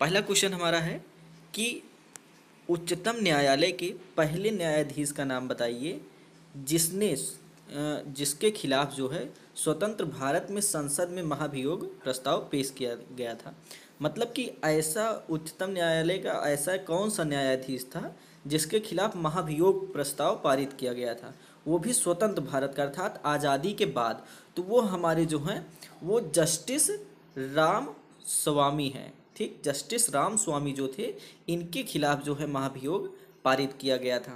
पहला क्वेश्चन हमारा है कि उच्चतम न्यायालय के पहले न्यायाधीश का नाम बताइए जिसने जिसके खिलाफ जो है स्वतंत्र भारत में संसद में महाभियोग प्रस्ताव पेश किया गया था मतलब कि ऐसा उच्चतम न्यायालय का ऐसा कौन सा न्यायाधीश था जिसके खिलाफ महाभियोग प्रस्ताव पारित किया गया था वो भी स्वतंत्र भारत का अर्थात आज़ादी के बाद तो वो हमारे जो हैं वो जस्टिस राम स्वामी हैं ठीक जस्टिस राम स्वामी जो थे इनके खिलाफ जो है महाभियोग पारित किया गया था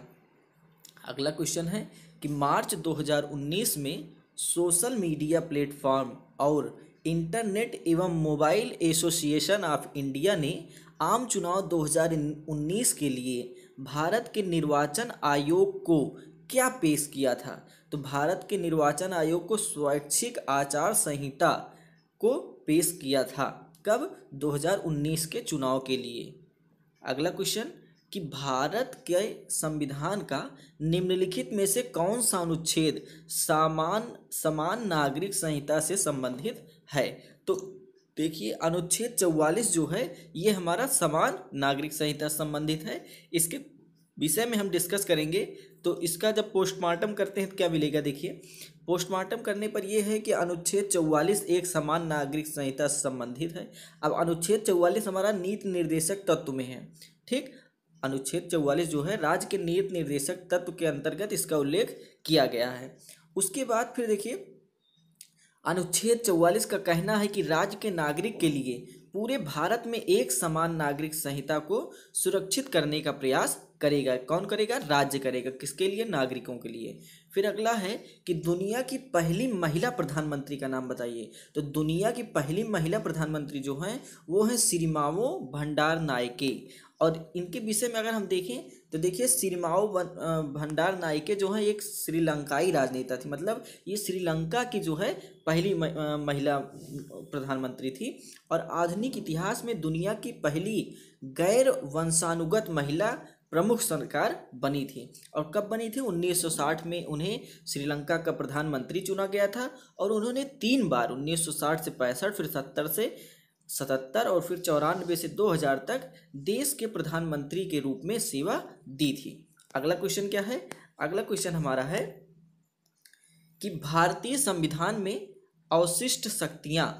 अगला क्वेश्चन है कि मार्च 2019 में सोशल मीडिया प्लेटफॉर्म और इंटरनेट एवं मोबाइल एसोसिएशन ऑफ इंडिया ने आम चुनाव 2019 के लिए भारत के निर्वाचन आयोग को क्या पेश किया था तो भारत के निर्वाचन आयोग को स्वैच्छिक आचार संहिता को पेश किया था कब 2019 के चुनाव के लिए अगला क्वेश्चन कि भारत के संविधान का निम्नलिखित में से कौन सा अनुच्छेद सामान समान नागरिक संहिता से संबंधित है तो देखिए अनुच्छेद चौवालीस जो है ये हमारा समान नागरिक संहिता संबंधित है इसके विषय में हम डिस्कस करेंगे तो इसका जब पोस्टमार्टम करते हैं तो क्या मिलेगा देखिए पोस्टमार्टम करने पर यह है कि अनुच्छेद चौवालीस एक समान नागरिक संहिता से संबंधित है अब अनुच्छेद चौवालीस हमारा नीति निर्देशक तत्व में है ठीक अनुच्छेद चौवालीस जो है राज्य के नीति निर्देशक तत्व के अंतर्गत इसका उल्लेख किया गया है उसके बाद फिर देखिए अनुच्छेद चौवालीस का कहना है कि राज्य के नागरिक के लिए पूरे भारत में एक समान नागरिक संहिता को सुरक्षित करने का प्रयास करेगा कौन करेगा राज्य करेगा किसके लिए नागरिकों के लिए फिर अगला है कि दुनिया की पहली महिला प्रधानमंत्री का नाम बताइए तो दुनिया की पहली महिला प्रधानमंत्री जो हैं वो हैं श्रीमावो भंडार नायके और इनके विषय में अगर हम देखें तो देखिए श्रीमाओ भंडार नायके जो हैं एक श्रीलंकाई राजनेता थी मतलब ये श्रीलंका की जो है पहली महिला प्रधानमंत्री थी और आधुनिक इतिहास में दुनिया की पहली गैर वंशानुगत महिला प्रमुख सरकार बनी थी और कब बनी थी 1960 में उन्हें श्रीलंका का प्रधानमंत्री चुना गया था और उन्होंने तीन बार 1960 से पैंसठ फिर सत्तर से सतहत्तर और फिर चौरानवे से 2000 तक देश के प्रधानमंत्री के रूप में सेवा दी थी अगला क्वेश्चन क्या है अगला क्वेश्चन हमारा है कि भारतीय संविधान में अवशिष्ट शक्तियाँ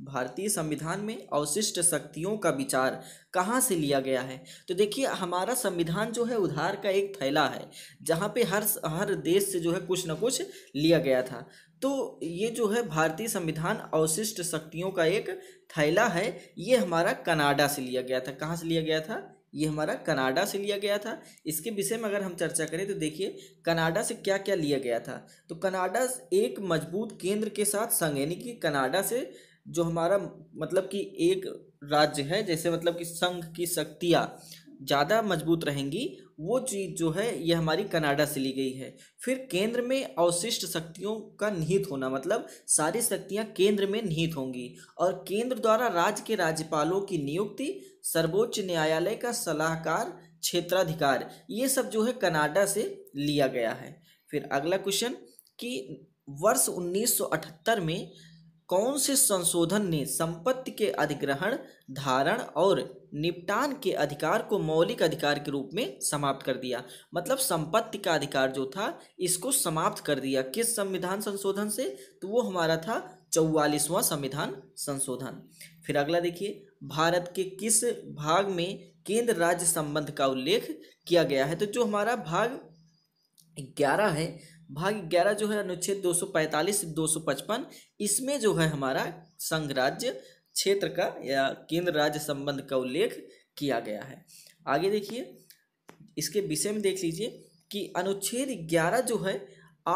भारतीय संविधान में अवशिष्ट शक्तियों का विचार कहाँ से लिया गया है तो देखिए हमारा संविधान जो है उधार का एक थैला है जहाँ पे हर हर देश से जो है कुछ ना कुछ लिया गया था तो ये जो है भारतीय संविधान अवशिष्ट शक्तियों का एक थैला है ये हमारा कनाडा से लिया गया था कहाँ से लिया गया था ये हमारा कनाडा से लिया गया था इसके विषय में अगर हम चर्चा करें तो देखिए कनाडा से क्या क्या लिया गया था तो कनाडा एक मजबूत केंद्र के साथ संघ यानी कि कनाडा से जो हमारा मतलब कि एक राज्य है जैसे मतलब कि संघ की शक्तियाँ ज़्यादा मजबूत रहेंगी वो चीज़ जो है ये हमारी कनाडा से ली गई है फिर केंद्र में अवशिष्ट शक्तियों का निहित होना मतलब सारी शक्तियाँ केंद्र में निहित होंगी और केंद्र द्वारा राज्य के राज्यपालों की नियुक्ति सर्वोच्च न्यायालय का सलाहकार क्षेत्राधिकार ये सब जो है कनाडा से लिया गया है फिर अगला क्वेश्चन कि वर्ष 1978 में कौन से संशोधन ने संपत्ति के अधिग्रहण धारण और निपटान के अधिकार को मौलिक अधिकार के रूप में समाप्त कर दिया मतलब संपत्ति का अधिकार जो था इसको समाप्त कर दिया किस संविधान संशोधन से तो वो हमारा था चौवालीसवां संविधान संशोधन फिर अगला देखिए भारत के किस भाग में केंद्र राज्य संबंध का उल्लेख किया गया है तो जो हमारा भाग ग्यारह है भाग ग्यारह जो है अनुच्छेद 245 से 255 इसमें जो है हमारा संघ राज्य क्षेत्र का या केंद्र राज्य संबंध का उल्लेख किया गया है आगे देखिए इसके विषय में देख लीजिए कि अनुच्छेद 11 जो है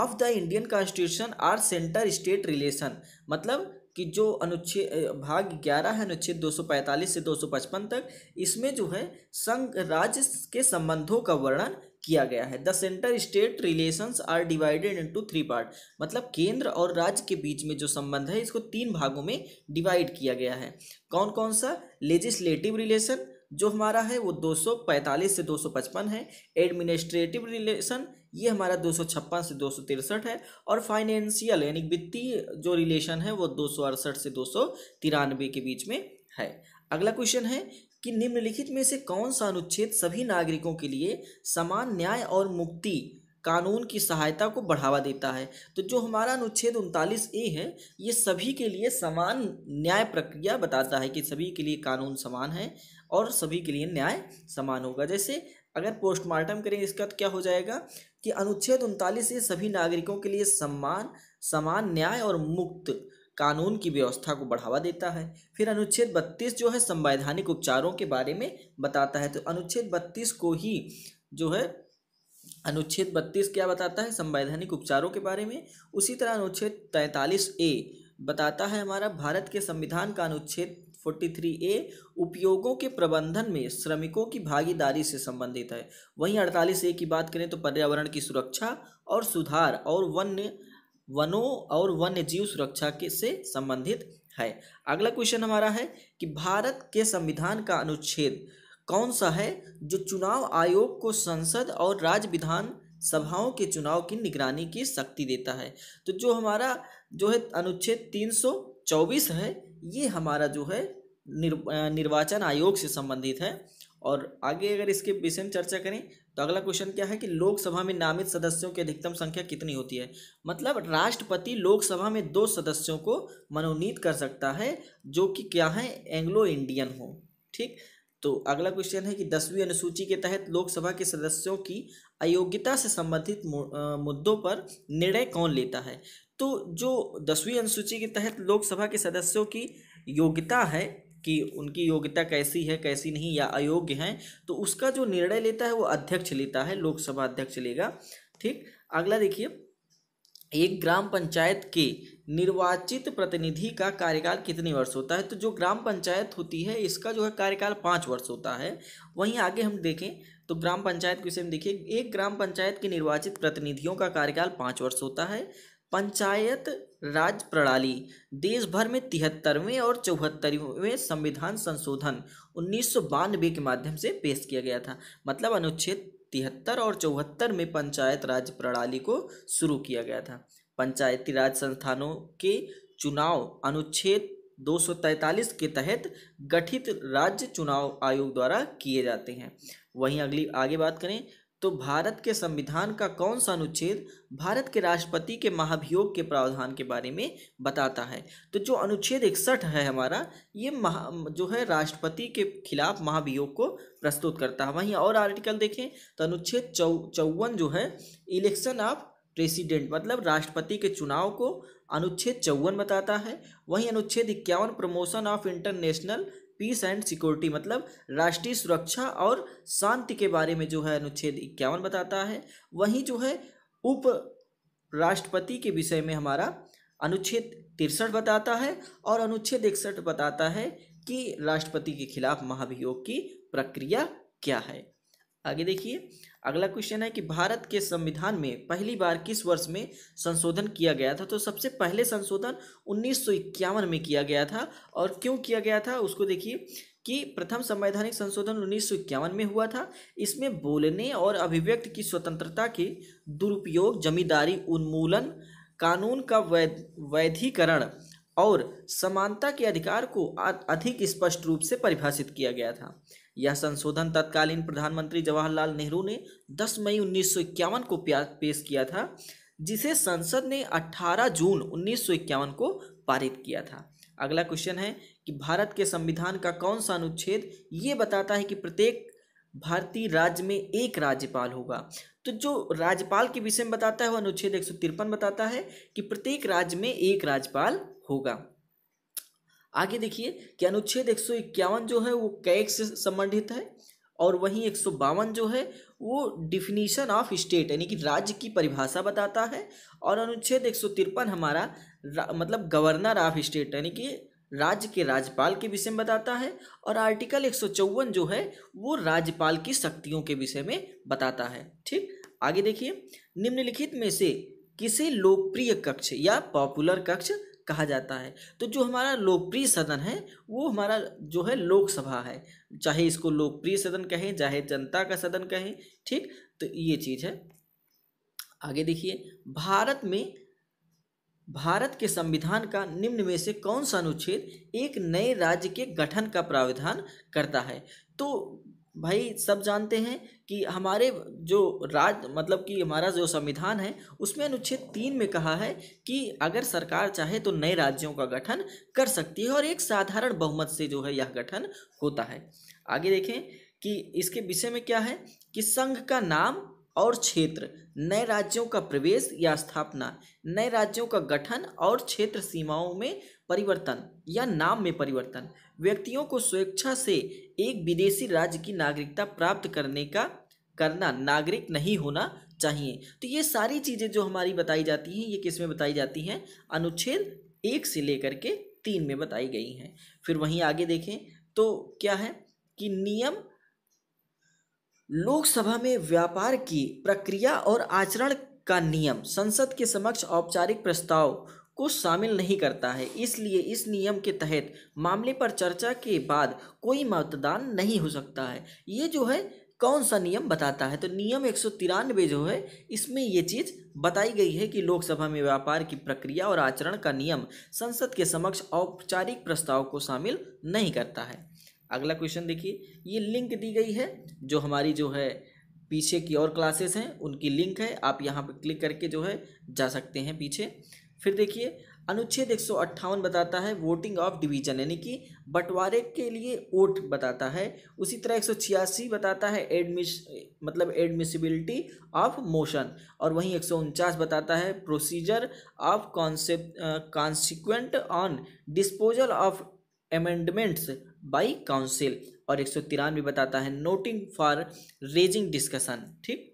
of the Indian constitution are centre state relation मतलब कि जो अनुच्छेद भाग ग्यारह है अनुच्छेद 245 से 255 तक इसमें जो है संघ राज्य के संबंधों का वर्णन किया गया है the centre state relations are divided into three part मतलब केंद्र और राज्य के बीच में जो संबंध है इसको तीन भागों में डिवाइड किया गया है कौन कौन सा लेजिस्लेटिव रिलेशन जो हमारा है वो 245 से 255 है एडमिनिस्ट्रेटिव रिलेशन ये हमारा 256 से दो है और फाइनेंशियल यानी वित्तीय जो रिलेशन है वो दो से दो के बीच में है अगला क्वेश्चन है कि निम्नलिखित में से कौन सा अनुच्छेद सभी नागरिकों के लिए समान न्याय और मुक्ति कानून की सहायता को बढ़ावा देता है तो जो हमारा अनुच्छेद उनतालीस ए है ये सभी के लिए समान न्याय प्रक्रिया बताता है कि सभी के लिए कानून समान है और सभी के लिए न्याय समान होगा जैसे अगर पोस्टमार्टम करें इसका तो क्या हो जाएगा कि अनुच्छेद उनतालीस ए सभी नागरिकों के लिए सम्मान समान न्याय और मुक्त कानून की व्यवस्था को बढ़ावा देता है फिर अनुच्छेद 32 जो है संवैधानिक उपचारों के बारे में बताता है तो अनुच्छेद 32 को ही जो है अनुच्छेद 32 क्या बताता है संवैधानिक उपचारों के बारे में उसी तरह अनुच्छेद 43 ए बताता है हमारा भारत के संविधान का अनुच्छेद 43 ए उपयोगों के प्रबंधन में श्रमिकों की भागीदारी से संबंधित है वहीं 48 ए की बात करें तो पर्यावरण की सुरक्षा और सुधार और वन्य वनों और वन्य जीव सुरक्षा के से संबंधित है अगला क्वेश्चन हमारा है कि भारत के संविधान का अनुच्छेद कौन सा है जो चुनाव आयोग को संसद और राज्य विधान सभाओं के चुनाव की निगरानी की शक्ति देता है तो जो हमारा जो है अनुच्छेद 324 है ये हमारा जो है निर्वाचन आयोग से संबंधित है और आगे अगर इसके विषय में चर्चा करें तो अगला क्वेश्चन क्या है कि लोकसभा में नामित सदस्यों की अधिकतम संख्या कितनी होती है मतलब राष्ट्रपति लोकसभा में दो सदस्यों को मनोनीत कर सकता है जो कि क्या है एंग्लो इंडियन हो ठीक तो अगला क्वेश्चन है कि दसवीं अनुसूची के तहत लोकसभा के सदस्यों की अयोग्यता से संबंधित मुद्दों पर निर्णय कौन लेता है तो जो दसवीं अनुसूची के तहत लोकसभा के सदस्यों की योग्यता है कि उनकी योग्यता कैसी है कैसी नहीं या अयोग्य हैं तो उसका जो निर्णय लेता है वो अध्यक्ष लेता है लोकसभा अध्यक्ष लेगा ठीक अगला देखिए एक ग्राम पंचायत के निर्वाचित प्रतिनिधि का कार्यकाल कितने वर्ष होता है तो जो ग्राम पंचायत होती है इसका जो है कार्यकाल पाँच वर्ष होता है वहीं आगे हम देखें तो ग्राम पंचायत के विषय में देखिए एक ग्राम पंचायत के निर्वाचित प्रतिनिधियों का कार्यकाल पाँच वर्ष होता है पंचायत राज प्रणाली देश भर में तिहत्तरवें और चौहत्तरवें संविधान संशोधन उन्नीस के माध्यम से पेश किया गया था मतलब अनुच्छेद तिहत्तर और चौहत्तर में पंचायत राज प्रणाली को शुरू किया गया था पंचायती राज संस्थानों के चुनाव अनुच्छेद 243 के तहत गठित राज्य चुनाव आयोग द्वारा किए जाते हैं वहीं अगली आगे बात करें तो भारत के संविधान का कौन सा अनुच्छेद भारत के राष्ट्रपति के महाभियोग के प्रावधान के बारे में बताता है तो जो अनुच्छेद इकसठ है हमारा ये महा जो है राष्ट्रपति के खिलाफ महाभियोग को प्रस्तुत करता है वहीं और आर्टिकल देखें तो अनुच्छेद चौ चौवन जो है इलेक्शन ऑफ प्रेसिडेंट मतलब राष्ट्रपति के चुनाव को अनुच्छेद चौवन बताता है वहीं अनुच्छेद इक्यावन promotion of international peace and security मतलब राष्ट्रीय सुरक्षा और शांति के बारे में जो है अनुच्छेद इक्यावन बताता है वहीं जो है उप राष्ट्रपति के विषय में हमारा अनुच्छेद तिरसठ बताता है और अनुच्छेद इकसठ बताता है कि राष्ट्रपति के खिलाफ महाभियोग की प्रक्रिया क्या है आगे देखिए अगला क्वेश्चन है कि भारत के संविधान में पहली बार किस वर्ष में संशोधन किया गया था तो सबसे पहले संशोधन उन्नीस में किया गया था और क्यों किया गया था उसको देखिए कि प्रथम संवैधानिक संशोधन उन्नीस में हुआ था इसमें बोलने और अभिव्यक्ति की स्वतंत्रता के दुरुपयोग जमींदारी उन्मूलन कानून का वैध वैधीकरण और समानता के अधिकार को अधिक स्पष्ट रूप से परिभाषित किया गया था यह संशोधन तत्कालीन प्रधानमंत्री जवाहरलाल नेहरू ने 10 मई उन्नीस को पेश किया था जिसे संसद ने 18 जून उन्नीस को पारित किया था अगला क्वेश्चन है कि भारत के संविधान का कौन सा अनुच्छेद ये बताता है कि प्रत्येक भारतीय राज्य में एक राज्यपाल होगा तो जो राज्यपाल के विषय में बताता है वो अनुच्छेद एक बताता है कि प्रत्येक राज्य में एक राज्यपाल होगा आगे देखिए कि अनुच्छेद एक जो है वो कैक्स से संबंधित है और वहीं एक जो है वो डिफिनीशन ऑफ स्टेट यानी कि राज्य की परिभाषा बताता है और अनुच्छेद एक हमारा मतलब गवर्नर ऑफ स्टेट यानी कि राज्य के राज्यपाल के विषय में बताता है और आर्टिकल एक जो है वो राज्यपाल की शक्तियों के विषय में बताता है ठीक आगे देखिए निम्नलिखित में से किसे लोकप्रिय कक्ष या पॉपुलर कक्ष कहा जाता है तो जो हमारा लोकप्रिय सदन है वो हमारा जो है लोकसभा है चाहे इसको लोकप्रिय सदन कहें चाहे जनता का सदन कहें ठीक तो ये चीज़ है आगे देखिए भारत में भारत के संविधान का निम्न में से कौन सा अनुच्छेद एक नए राज्य के गठन का प्राविधान करता है तो भाई सब जानते हैं कि हमारे जो राज मतलब कि हमारा जो संविधान है उसमें अनुच्छेद तीन में कहा है कि अगर सरकार चाहे तो नए राज्यों का गठन कर सकती है और एक साधारण बहुमत से जो है यह गठन होता है आगे देखें कि इसके विषय में क्या है कि संघ का नाम और क्षेत्र नए राज्यों का प्रवेश या स्थापना नए राज्यों का गठन और क्षेत्र सीमाओं में परिवर्तन या नाम में परिवर्तन व्यक्तियों को स्वेच्छा से एक विदेशी राज्य की नागरिकता प्राप्त करने का करना नागरिक नहीं होना चाहिए तो ये सारी चीज़ें जो हमारी बताई जाती हैं ये किस में बताई जाती हैं अनुच्छेद एक से लेकर के तीन में बताई गई हैं फिर वहीं आगे देखें तो क्या है कि नियम लोकसभा में व्यापार की प्रक्रिया और आचरण का नियम संसद के समक्ष औपचारिक प्रस्ताव को शामिल नहीं करता है इसलिए इस नियम के तहत मामले पर चर्चा के बाद कोई मतदान नहीं हो सकता है ये जो है कौन सा नियम बताता है तो नियम एक जो है इसमें ये चीज़ बताई गई है कि लोकसभा में व्यापार की प्रक्रिया और आचरण का नियम संसद के समक्ष औपचारिक प्रस्ताव को शामिल नहीं करता है अगला क्वेश्चन देखिए ये लिंक दी गई है जो हमारी जो है पीछे की और क्लासेस हैं उनकी लिंक है आप यहाँ पर क्लिक करके जो है जा सकते हैं पीछे फिर देखिए अनुच्छेद एक बताता है वोटिंग ऑफ डिवीजन यानी कि बंटवारे के लिए वोट बताता है उसी तरह एक बताता है एडमिश मतलब एडमिसिबिलिटी ऑफ मोशन और वहीं एक बताता है procedure of concept consequent on disposal of amendments by council और एक सौ तिरानवे बताता है नोटिंग फॉर रेजिंग डिस्कशन ठीक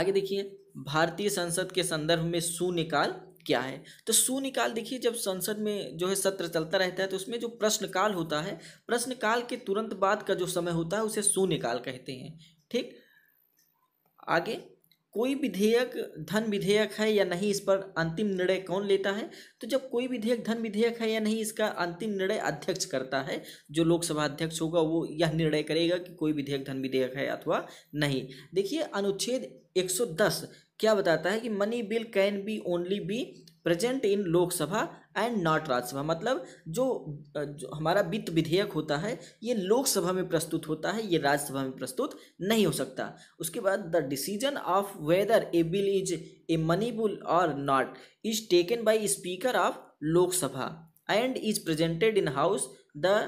आगे देखिए भारतीय संसद के संदर्भ में सुनिकाल क्या है तो सुनिकाल देखिए जब संसद में जो है सत्र चलता रहता है तो उसमें जो प्रश्नकाल होता है प्रश्नकाल के तुरंत बाद का जो समय होता है उसे सुनिकाल कहते हैं ठीक आगे कोई विधेयक धन विधेयक है या नहीं इस पर अंतिम निर्णय कौन लेता है तो जब कोई विधेयक धन विधेयक है या नहीं इसका अंतिम निर्णय अध्यक्ष करता है जो लोकसभा अध्यक्ष होगा वो यह निर्णय करेगा कि कोई विधेयक धन विधेयक है अथवा नहीं देखिए अनुच्छेद 110 क्या बताता है कि money bill can be only be present in Lok Sabha and not Rajya Sabha मतलब जो, जो हमारा वित्त विधेयक होता है ये लोकसभा में प्रस्तुत होता है ये राज्यसभा में प्रस्तुत नहीं हो सकता उसके बाद the decision of whether a bill is a money bill और not is taken by speaker of Lok Sabha and is presented in house the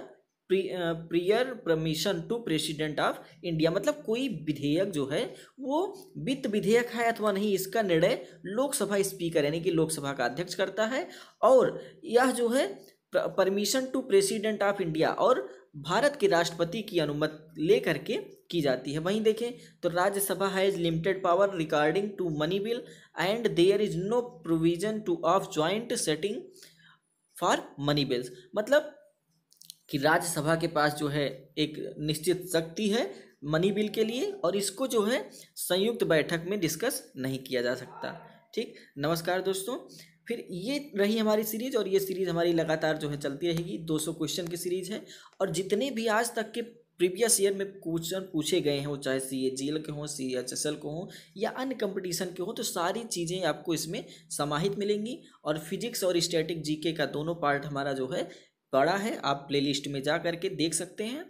prior permission to president of India मतलब कोई विधेयक जो है वो वित्त विधेयक है अथवा नहीं इसका निर्णय लोकसभा स्पीकर यानी कि लोकसभा का अध्यक्ष करता है और यह जो है permission to president of India और भारत के राष्ट्रपति की अनुमति लेकर के की जाती है वहीं देखें तो Rajya Sabha has limited power according to money bill and there is no provision to of joint sitting for money bills मतलब कि राज्यसभा के पास जो है एक निश्चित शक्ति है मनी बिल के लिए और इसको जो है संयुक्त बैठक में डिस्कस नहीं किया जा सकता ठीक नमस्कार दोस्तों फिर ये रही हमारी सीरीज और ये सीरीज हमारी लगातार जो है चलती रहेगी 200 क्वेश्चन की सीरीज है और जितने भी आज तक के प्रीवियस ईयर में क्वेश्चन पूछे गए वो चाहे सी ए जी एल के हों सी एच एस एल के हों या अन्य कंपटीशन के हों तो सारी चीज़ें आपको इसमें समाहित मिलेंगी और फिजिक्स और स्टैटिक जीके का दोनों पार्ट हमारा जो है पड़ा है आप प्लेलिस्ट में जा करके देख सकते हैं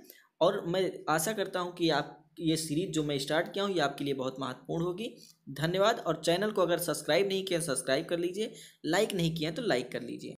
और मैं आशा करता हूँ कि आप ये सीरीज़ जो मैं स्टार्ट किया हूँ ये आपके लिए बहुत महत्वपूर्ण होगी धन्यवाद और चैनल को अगर सब्सक्राइब नहीं किया सब्सक्राइब कर लीजिए लाइक नहीं किया तो लाइक कर लीजिए